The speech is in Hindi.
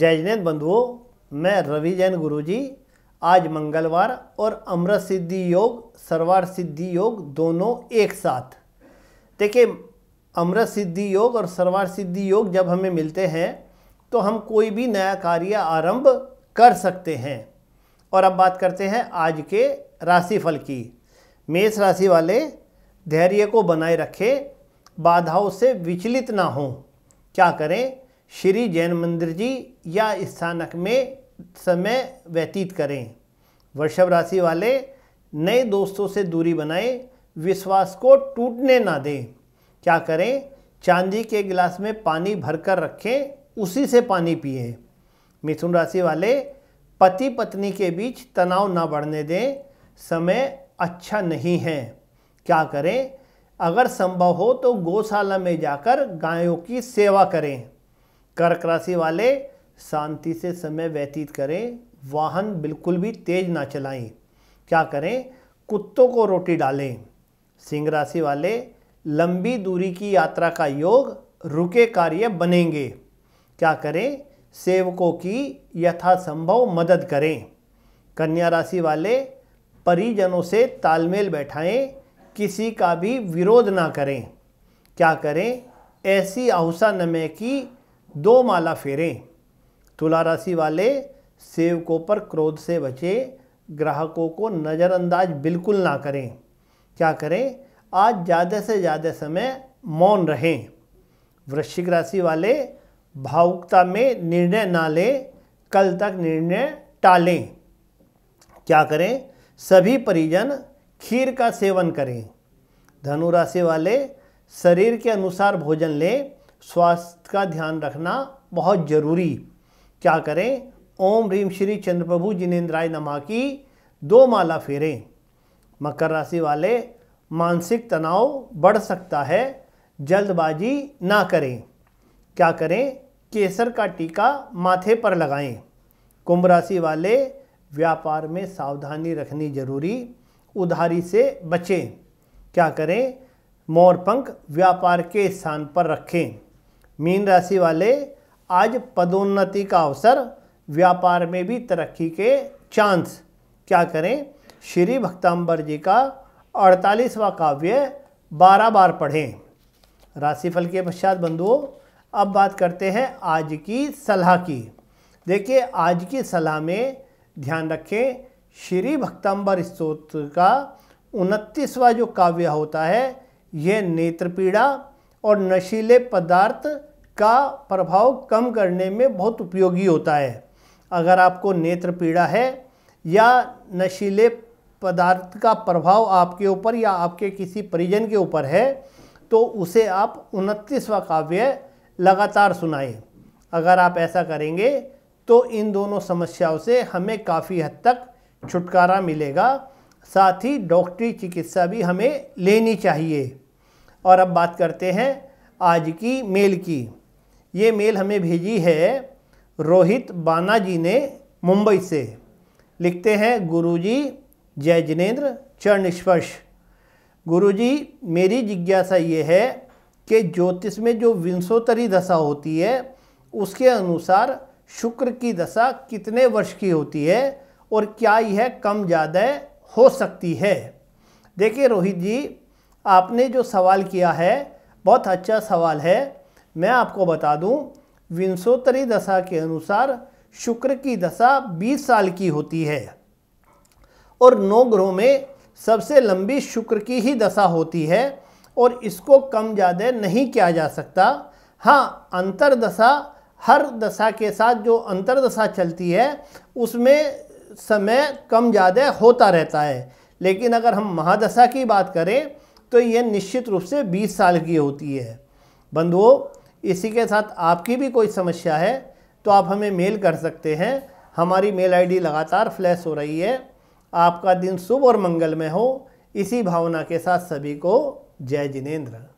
जय जिनेन्द्र बंधुओं मैं रवि जैन गुरुजी आज मंगलवार और अमृत सिद्धि योग सर्वार सिद्धि योग दोनों एक साथ देखिए अमृत सिद्धि योग और सर्वार सिद्धि योग जब हमें मिलते हैं तो हम कोई भी नया कार्य आरंभ कर सकते हैं और अब बात करते हैं आज के राशिफल की मेष राशि वाले धैर्य को बनाए रखें बाधाओं से विचलित ना हों क्या करें श्री जैन मंदिर जी या स्थानक में समय व्यतीत करें वृषभ राशि वाले नए दोस्तों से दूरी बनाए विश्वास को टूटने ना दें क्या करें चांदी के गिलास में पानी भरकर रखें उसी से पानी पिए मिथुन राशि वाले पति पत्नी के बीच तनाव ना बढ़ने दें समय अच्छा नहीं है क्या करें अगर संभव हो तो गौशाला में जाकर गायों की सेवा करें कर्क राशि वाले शांति से समय व्यतीत करें वाहन बिल्कुल भी तेज ना चलाएं क्या करें कुत्तों को रोटी डालें सिंह राशि वाले लंबी दूरी की यात्रा का योग रुके कार्य बनेंगे क्या करें सेवकों की यथासंभव मदद करें कन्या राशि वाले परिजनों से तालमेल बैठाएं किसी का भी विरोध ना करें क्या करें ऐसी आहुसा नमय की दो माला फेरें तुला राशि वाले सेवकों पर क्रोध से बचें ग्राहकों को नज़रअंदाज बिल्कुल ना करें क्या करें आज ज़्यादा से ज़्यादा समय मौन रहें वृश्चिक राशि वाले भावुकता में निर्णय ना लें कल तक निर्णय टालें क्या करें सभी परिजन खीर का सेवन करें धनु राशि वाले शरीर के अनुसार भोजन लें स्वास्थ्य का ध्यान रखना बहुत ज़रूरी क्या करें ओम रीम श्री चंद्र प्रभु जिनेन्द्राय नमा की दो माला फेरें मकर राशि वाले मानसिक तनाव बढ़ सकता है जल्दबाजी ना करें क्या करें केसर का टीका माथे पर लगाएं कुंभ राशि वाले व्यापार में सावधानी रखनी जरूरी उधारी से बचें क्या करें मोरपंख व्यापार के स्थान पर रखें मीन राशि वाले आज पदोन्नति का अवसर व्यापार में भी तरक्की के चांस क्या करें श्री भक्ताम्बर जी का अड़तालीसवा काव्य बारह बार पढ़ें राशिफल के पश्चात बंधुओं अब बात करते हैं आज की सलाह की देखिए आज की सलाह में ध्यान रखें श्री भक्ताम्बर स्त्रोत्र का उनतीसवा जो काव्य होता है यह नेत्र पीड़ा और नशीले पदार्थ का प्रभाव कम करने में बहुत उपयोगी होता है अगर आपको नेत्र पीड़ा है या नशीले पदार्थ का प्रभाव आपके ऊपर या आपके किसी परिजन के ऊपर है तो उसे आप उनतीसवा काव्य लगातार सुनाएं अगर आप ऐसा करेंगे तो इन दोनों समस्याओं से हमें काफ़ी हद तक छुटकारा मिलेगा साथ ही डॉक्टरी चिकित्सा भी हमें लेनी चाहिए और अब बात करते हैं आज की मेल की ये मेल हमें भेजी है रोहित बाना जी ने मुंबई से लिखते हैं गुरुजी जय जिनेन्द्र चरण स्पर्श गुरु मेरी जिज्ञासा ये है कि ज्योतिष में जो विंशोत्तरी दशा होती है उसके अनुसार शुक्र की दशा कितने वर्ष की होती है और क्या यह कम ज़्यादा हो सकती है देखिए रोहित जी आपने जो सवाल किया है बहुत अच्छा सवाल है मैं आपको बता दूं विंशोत्तरी दशा के अनुसार शुक्र की दशा 20 साल की होती है और नौ ग्रहों में सबसे लंबी शुक्र की ही दशा होती है और इसको कम ज़्यादा नहीं किया जा सकता हाँ अंतरदशा हर दशा के साथ जो अंतरदशा चलती है उसमें समय कम ज़्यादा होता रहता है लेकिन अगर हम महादशा की बात करें तो ये निश्चित रूप से 20 साल की होती है बंधुओं इसी के साथ आपकी भी कोई समस्या है तो आप हमें मेल कर सकते हैं हमारी मेल आईडी लगातार फ्लैश हो रही है आपका दिन शुभ और मंगलमय हो इसी भावना के साथ सभी को जय जिनेंद्र